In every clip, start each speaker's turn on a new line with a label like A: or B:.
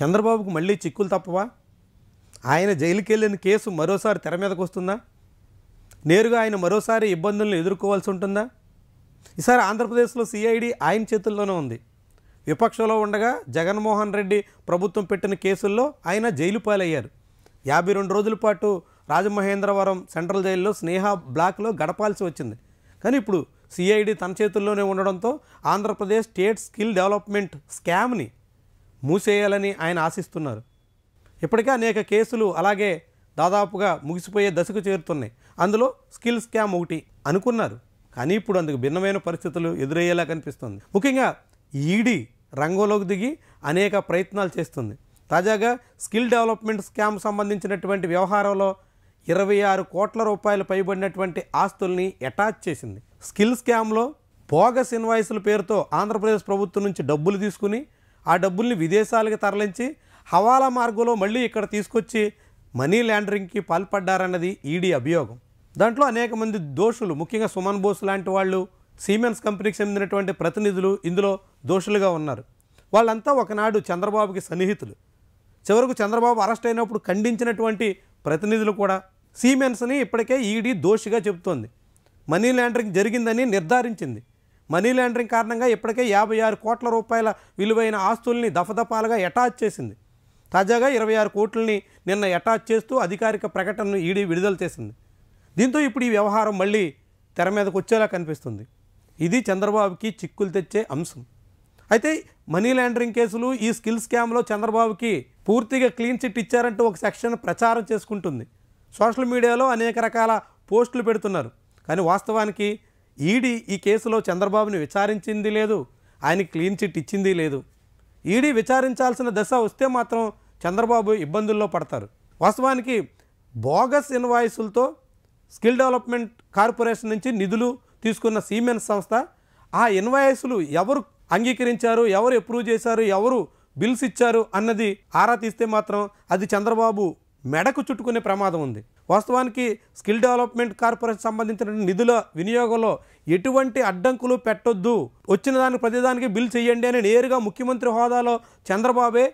A: చంద్రబాబుకు మళ్ళీ చిక్కులు తప్పవా ఆయన జైలుకి వెళ్ళిన కేసు మరోసారి తెర మీదకు వస్తుందా నేరుగా ఆయన మరోసారి ఇబ్బందులను ఎదుర్కోవాల్సి ఉంటుందా ఈసారి ఆంధ్రప్రదేశ్లో సిఐడి ఆయన చేతుల్లోనే ఉంది విపక్షంలో ఉండగా జగన్మోహన్ రెడ్డి ప్రభుత్వం పెట్టిన కేసుల్లో ఆయన జైలు పాలయ్యారు యాభై రెండు రోజుల పాటు రాజమహేంద్రవరం సెంట్రల్ జైల్లో స్నేహ బ్లాక్లో గడపాల్సి వచ్చింది కానీ ఇప్పుడు సిఐడి తన చేతుల్లోనే ఉండడంతో ఆంధ్రప్రదేశ్ స్టేట్ స్కిల్ డెవలప్మెంట్ స్కామ్ని మూసేయాలని ఆయన ఆశిస్తున్నారు ఇప్పటికే అనేక కేసులు అలాగే దాదాపుగా ముగిసిపోయే దశకు చేరుతున్నాయి అందులో స్కిల్ స్కామ్ ఒకటి అనుకున్నారు కానీ ఇప్పుడు అందుకు భిన్నమైన పరిస్థితులు ఎదురయ్యేలా కనిపిస్తుంది ముఖ్యంగా ఈడీ రంగంలోకి దిగి అనేక ప్రయత్నాలు చేస్తుంది తాజాగా స్కిల్ డెవలప్మెంట్ స్కామ్ సంబంధించినటువంటి వ్యవహారంలో ఇరవై ఆరు కోట్ల రూపాయలు పైబడినటువంటి ఆస్తుల్ని అటాచ్ చేసింది స్కిల్ స్కామ్లో బోగస్ ఇన్వాయిస్ల పేరుతో ఆంధ్రప్రదేశ్ ప్రభుత్వం నుంచి డబ్బులు తీసుకుని ఆ డబ్బుల్ని విదేశాలకు తరలించి హవాలా మార్గంలో మళ్ళీ ఇక్కడ తీసుకొచ్చి మనీ ల్యాండరింగ్కి పాల్పడ్డారన్నది ఈడీ అభియోగం దాంట్లో అనేక మంది దోషులు ముఖ్యంగా సుమన్ బోస్ లాంటి వాళ్ళు సీమెన్స్ కంపెనీకి చెందినటువంటి ప్రతినిధులు ఇందులో దోషులుగా ఉన్నారు వాళ్ళంతా ఒకనాడు చంద్రబాబుకి సన్నిహితులు చివరకు చంద్రబాబు అరెస్ట్ అయినప్పుడు ఖండించినటువంటి ప్రతినిధులు కూడా సీమెన్స్ని ఇప్పటికే ఈడీ దోషిగా చెబుతోంది మనీ ల్యాండరింగ్ జరిగిందని నిర్ధారించింది మనీ లాండరింగ్ కారణంగా ఇప్పటికే యాభై ఆరు కోట్ల రూపాయల విలువైన ఆస్తుల్ని దఫదఫాలుగా అటాచ్ చేసింది తాజాగా ఇరవై ఆరు కోట్లని నిన్న అటాచ్ చేస్తూ అధికారిక ప్రకటనను ఈడీ విడుదల చేసింది దీంతో ఇప్పుడు ఈ వ్యవహారం మళ్ళీ తెర మీదకు వచ్చేలా కనిపిస్తుంది ఇది చంద్రబాబుకి చిక్కులు తెచ్చే అంశం అయితే మనీ లాండరింగ్ కేసులు ఈ స్కిల్ స్కామ్లో చంద్రబాబుకి పూర్తిగా క్లీన్ చిట్ ఇచ్చారంటూ ఒక సెక్షన్ ప్రచారం చేసుకుంటుంది సోషల్ మీడియాలో అనేక రకాల పోస్టులు పెడుతున్నారు కానీ వాస్తవానికి ఈడీ ఈ కేసులో చంద్రబాబుని విచారించింది లేదు ఆయన క్లీన్ చిట్ ఇచ్చింది లేదు ఈడీ విచారించాల్సిన దశ వస్తే మాత్రం చంద్రబాబు ఇబ్బందుల్లో పడతారు వాస్తవానికి బోగస్ ఇన్వాయిసులతో స్కిల్ డెవలప్మెంట్ కార్పొరేషన్ నుంచి నిధులు తీసుకున్న సీమెన్స్ సంస్థ ఆ ఇన్వాయిసులు ఎవరు అంగీకరించారు ఎవరు అప్రూవ్ చేశారు ఎవరు బిల్స్ ఇచ్చారు అన్నది ఆరా తీస్తే మాత్రం అది చంద్రబాబు మెడకు చుట్టుకునే ప్రమాదం ఉంది వాస్తవానికి స్కిల్ డెవలప్మెంట్ కార్పొరేషన్ సంబంధించిన నిధుల వినియోగంలో ఎటువంటి అడ్డంకులు పెట్టొద్దు వచ్చిన దానికి ప్రతిదానికి బిల్ చేయండి అని నేరుగా ముఖ్యమంత్రి హోదాలో చంద్రబాబే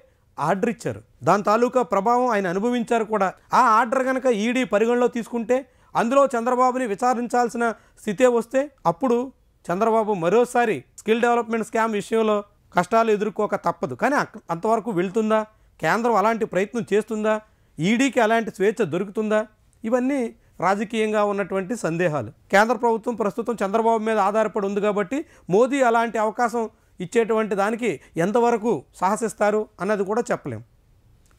A: ఆర్డర్ ఇచ్చారు దాని తాలూకా ప్రభావం ఆయన అనుభవించారు కూడా ఆ ఆర్డర్ కనుక ఈడీ పరిగణలో తీసుకుంటే అందులో చంద్రబాబుని విచారించాల్సిన స్థితే వస్తే అప్పుడు చంద్రబాబు మరోసారి స్కిల్ డెవలప్మెంట్ స్కామ్ విషయంలో కష్టాలు ఎదుర్కోక తప్పదు కానీ అంతవరకు వెళ్తుందా కేంద్రం అలాంటి ప్రయత్నం చేస్తుందా ఈడీకి అలాంటి స్వేచ్ఛ దొరుకుతుందా ఇవన్నీ రాజకీయంగా ఉన్నటువంటి సందేహాలు కేంద్ర ప్రభుత్వం ప్రస్తుతం చంద్రబాబు మీద ఆధారపడి ఉంది కాబట్టి మోదీ అలాంటి అవకాశం ఇచ్చేటువంటి దానికి ఎంతవరకు సాహసిస్తారు అన్నది కూడా చెప్పలేం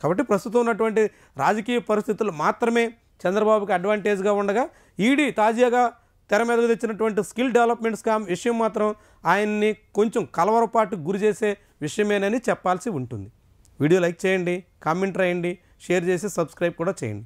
A: కాబట్టి ప్రస్తుతం ఉన్నటువంటి రాజకీయ పరిస్థితులు మాత్రమే చంద్రబాబుకి అడ్వాంటేజ్గా ఉండగా ఈడీ తాజాగా తెర మీదకు తెచ్చినటువంటి స్కిల్ డెవలప్మెంట్ స్కామ్ విషయం మాత్రం ఆయన్ని కొంచెం కలవరపాటు గురి చేసే విషయమేనని చెప్పాల్సి ఉంటుంది వీడియో లైక్ చేయండి కామెంట్ రాయండి షేర్ చేసి సబ్స్క్రైబ్ కూడా చేయండి